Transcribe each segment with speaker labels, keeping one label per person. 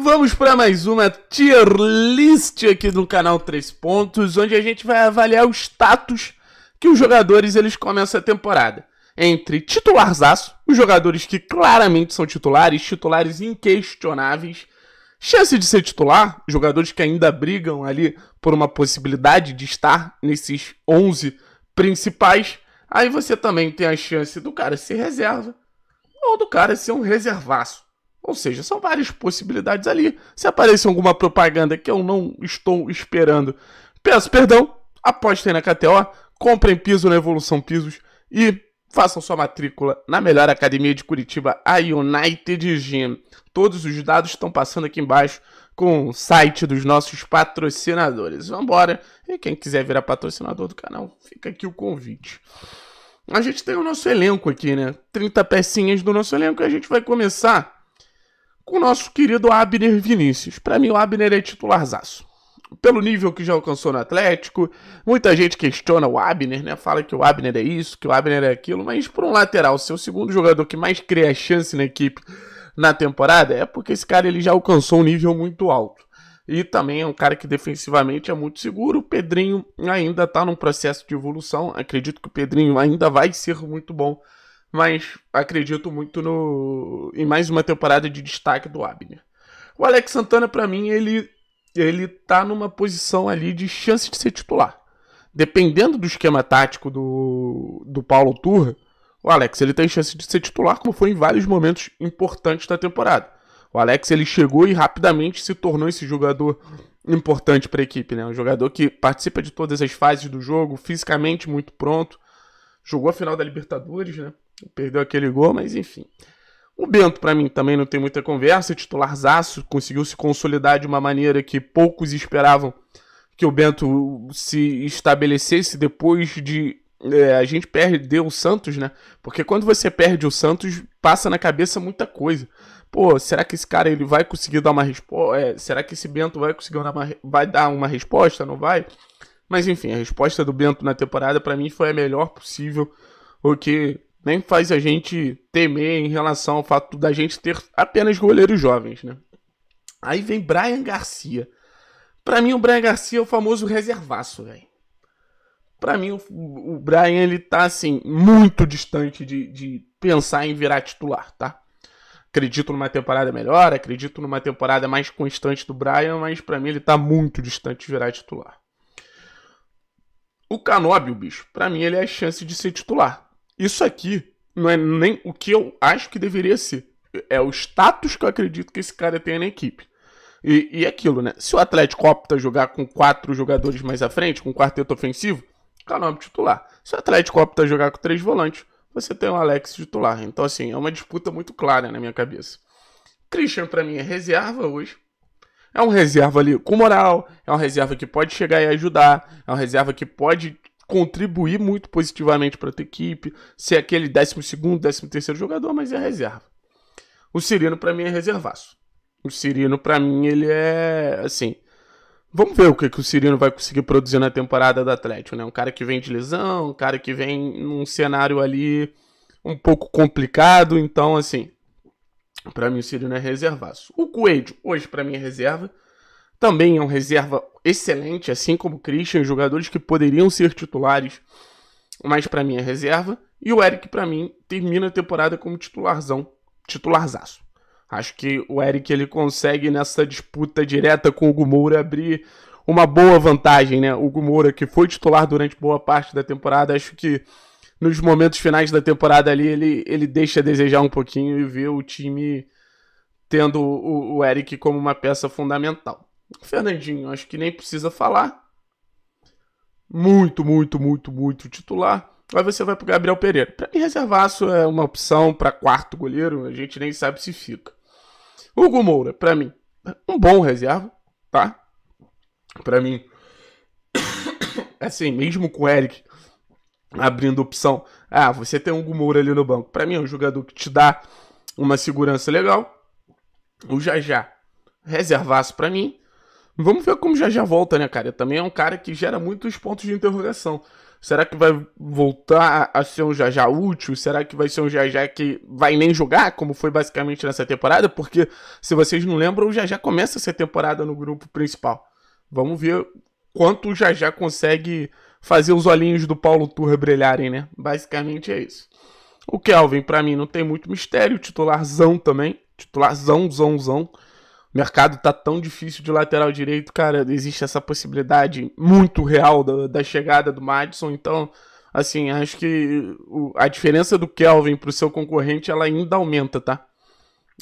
Speaker 1: Vamos para mais uma tier list aqui no canal 3 pontos, onde a gente vai avaliar o status que os jogadores eles começam a temporada. Entre titularzaço, os jogadores que claramente são titulares, titulares inquestionáveis, chance de ser titular, jogadores que ainda brigam ali por uma possibilidade de estar nesses 11 principais. Aí você também tem a chance do cara ser reserva ou do cara ser um reservaço. Ou seja, são várias possibilidades ali. Se aparecer alguma propaganda que eu não estou esperando, peço perdão, apostem na KTO, comprem piso na Evolução Pisos e façam sua matrícula na melhor academia de Curitiba, a United Gym. Todos os dados estão passando aqui embaixo com o site dos nossos patrocinadores. Vamos embora. E quem quiser virar patrocinador do canal, fica aqui o convite. A gente tem o nosso elenco aqui, né? 30 pecinhas do nosso elenco e a gente vai começar com o nosso querido Abner Vinícius. Para mim, o Abner é titularzaço. Pelo nível que já alcançou no Atlético, muita gente questiona o Abner, né? Fala que o Abner é isso, que o Abner é aquilo, mas por um lateral, ser o segundo jogador que mais cria chance na equipe na temporada, é porque esse cara ele já alcançou um nível muito alto. E também é um cara que defensivamente é muito seguro. O Pedrinho ainda está num processo de evolução. Acredito que o Pedrinho ainda vai ser muito bom mas acredito muito no em mais uma temporada de destaque do Abner. O Alex Santana, para mim, ele ele tá numa posição ali de chance de ser titular. Dependendo do esquema tático do, do Paulo Turra, o Alex ele tem chance de ser titular, como foi em vários momentos importantes da temporada. O Alex ele chegou e rapidamente se tornou esse jogador importante para a equipe, né? Um jogador que participa de todas as fases do jogo, fisicamente muito pronto, jogou a final da Libertadores, né? Perdeu aquele gol, mas enfim. O Bento, para mim, também não tem muita conversa. Titularzaço, conseguiu se consolidar de uma maneira que poucos esperavam que o Bento se estabelecesse depois de. É, a gente perder o Santos, né? Porque quando você perde o Santos, passa na cabeça muita coisa. Pô, será que esse cara ele vai conseguir dar uma resposta? É, será que esse Bento vai conseguir dar uma, vai dar uma resposta? Não vai? Mas enfim, a resposta do Bento na temporada para mim foi a melhor possível. O que nem faz a gente temer em relação ao fato da gente ter apenas goleiros jovens, né? Aí vem Brian Garcia. Para mim, o Brian Garcia é o famoso reservaço, velho. para mim, o, o Brian, ele tá, assim, muito distante de, de pensar em virar titular, tá? Acredito numa temporada melhor, acredito numa temporada mais constante do Brian, mas para mim ele tá muito distante de virar titular. O Canóbio, bicho, para mim ele é a chance de ser titular. Isso aqui não é nem o que eu acho que deveria ser. É o status que eu acredito que esse cara tem na equipe. E, e aquilo, né? Se o Atlético opta jogar com quatro jogadores mais à frente, com um quarteto ofensivo, Canobi é titular. Se o Atlético opta jogar com três volantes, você tem o Alex titular. Então, assim, é uma disputa muito clara na minha cabeça. Christian, para mim, é reserva hoje. É um reserva ali com moral, é um reserva que pode chegar e ajudar, é um reserva que pode contribuir muito positivamente para a equipe, ser aquele 12º, 13º jogador, mas é reserva. O Cirino para mim é reservaço. O Cirino para mim ele é assim, Vamos ver o que, que o Cirino vai conseguir produzir na temporada do Atlético, né? Um cara que vem de lesão, um cara que vem num cenário ali um pouco complicado, então assim, para mim o Cirino é reservaço. O Coelho hoje para mim é reserva também é um reserva excelente, assim como o Christian, jogadores que poderiam ser titulares, mas para mim é reserva. E o Eric, para mim, termina a temporada como titularzão, titularzaço. Acho que o Eric ele consegue nessa disputa direta com o Gumoura abrir uma boa vantagem, né? O Gumoura que foi titular durante boa parte da temporada, acho que nos momentos finais da temporada ali ele, ele deixa a desejar um pouquinho e vê o time tendo o, o Eric como uma peça fundamental com o Fernandinho, acho que nem precisa falar. Muito, muito, muito, muito titular. Aí você vai para Gabriel Pereira. Para mim, reservaço é uma opção para quarto goleiro, a gente nem sabe se fica. Hugo Moura, para mim, um bom reserva, tá? Para mim, assim, mesmo com o Eric abrindo opção, ah, você tem um Hugo Moura ali no banco. Para mim, é um jogador que te dá uma segurança legal. O Jajá, reservaço para mim. Vamos ver como já já volta, né, cara? Também é um cara que gera muitos pontos de interrogação. Será que vai voltar a ser um Jajá útil? Será que vai ser um Jajá que vai nem jogar, como foi basicamente nessa temporada? Porque, se vocês não lembram, o Jajá começa essa temporada no grupo principal. Vamos ver quanto o Jajá consegue fazer os olhinhos do Paulo Turra brilharem, né? Basicamente é isso. O Kelvin, para mim, não tem muito mistério. Titularzão também. Titularzão, zão, zão. O mercado tá tão difícil de lateral direito, cara. Existe essa possibilidade muito real da, da chegada do Madison. Então, assim, acho que o, a diferença do Kelvin pro seu concorrente, ela ainda aumenta, tá?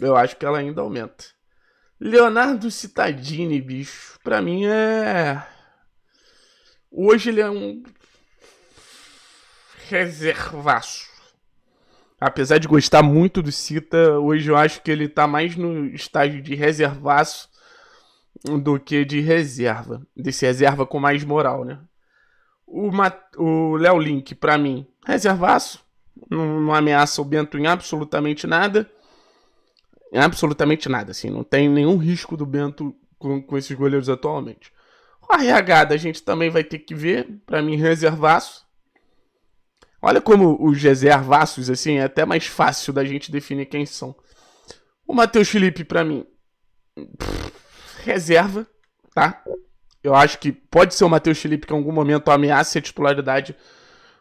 Speaker 1: Eu acho que ela ainda aumenta. Leonardo Citadini, bicho, pra mim é. Hoje ele é um reservaço. Apesar de gostar muito do Cita, hoje eu acho que ele tá mais no estágio de reservaço do que de reserva. Desse reserva com mais moral, né? O Léo Link, para mim, reservaço. Não, não, ameaça o Bento em absolutamente nada. Em absolutamente nada, assim. Não tem nenhum risco do Bento com, com esses goleiros atualmente. O RH a gente também vai ter que ver. para mim, reservaço. Olha como os reservaços, assim, é até mais fácil da gente definir quem são. O Matheus Felipe, para mim, pff, reserva, tá? Eu acho que pode ser o Matheus Felipe que em algum momento ameace a titularidade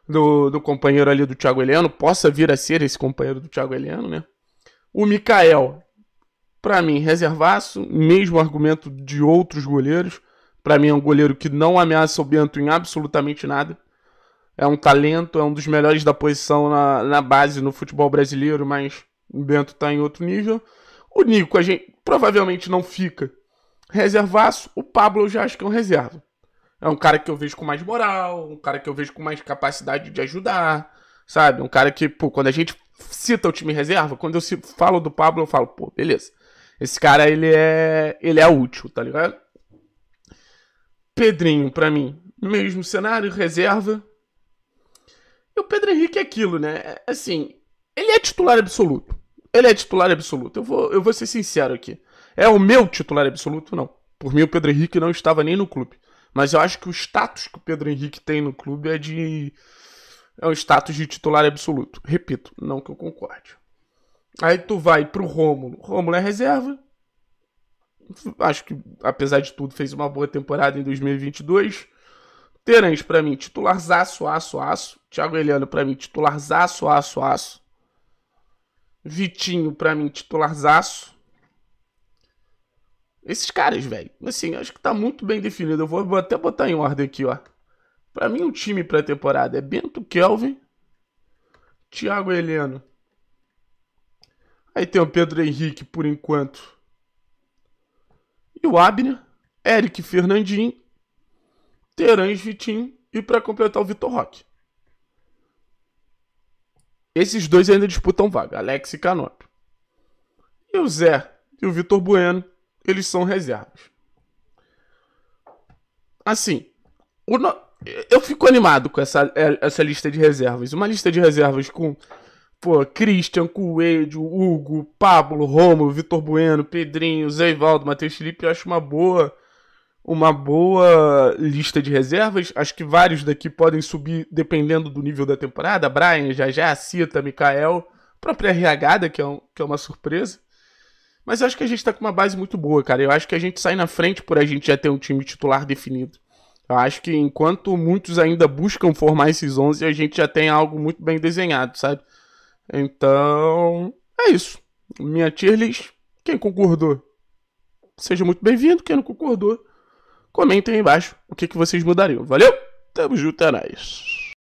Speaker 1: do, do companheiro ali do Thiago Heleno, possa vir a ser esse companheiro do Thiago Heleno, né? O Mikael, para mim, reservaço, mesmo argumento de outros goleiros. Para mim, é um goleiro que não ameaça o Bento em absolutamente nada é um talento, é um dos melhores da posição na, na base no futebol brasileiro, mas o Bento está em outro nível. O Nico, a gente provavelmente não fica reservaço. O Pablo eu já acho que é um reserva. É um cara que eu vejo com mais moral, um cara que eu vejo com mais capacidade de ajudar, sabe? Um cara que, pô, quando a gente cita o time reserva, quando eu falo do Pablo, eu falo, pô, beleza. Esse cara, ele é, ele é útil, tá ligado? Pedrinho, para mim, mesmo cenário, reserva. E o Pedro Henrique é aquilo, né? É, assim, ele é titular absoluto. Ele é titular absoluto. Eu vou, eu vou ser sincero aqui. É o meu titular absoluto? Não. Por mim, o Pedro Henrique não estava nem no clube. Mas eu acho que o status que o Pedro Henrique tem no clube é de. É um status de titular absoluto. Repito, não que eu concorde. Aí tu vai pro Rômulo. Rômulo é reserva. Acho que, apesar de tudo, fez uma boa temporada em 2022. Terence, para mim, titular zaço, aço, aço. Thiago Eliano, para mim, titular zaço, aço, aço. Vitinho, para mim, titular zaço. Esses caras, velho. Assim, acho que tá muito bem definido. Eu vou, até botar em ordem aqui, ó. Para mim, o time pra temporada é Bento Kelvin, Thiago Heleno. Aí tem o Pedro Henrique, por enquanto. E o Abner, Eric Fernandinho Terãs Vitinho e para completar o Vitor Roque. Esses dois ainda disputam vaga, Alex e Canópio. E o Zé e o Vitor Bueno, eles são reservas. Assim, no... eu fico animado com essa, é, essa lista de reservas. Uma lista de reservas com pô, Christian, Coelho, Hugo, Pablo, Romo, Vitor Bueno, Pedrinho, Zé Ivaldo, Matheus Felipe, eu acho uma boa uma boa lista de reservas. Acho que vários daqui podem subir dependendo do nível da temporada. Brian, já já, Cita, Mikael, própria RH, que é, um, que é uma surpresa. Mas eu acho que a gente está com uma base muito boa, cara. Eu acho que a gente sai na frente por a gente já ter um time titular definido. Eu acho que enquanto muitos ainda buscam formar esses 11, a gente já tem algo muito bem desenhado, sabe? Então, é isso. Minha tier list, quem concordou, seja muito bem-vindo. Quem não concordou, Comentem aí embaixo o que, que vocês mudariam. Valeu? Tamo junto, é nóis.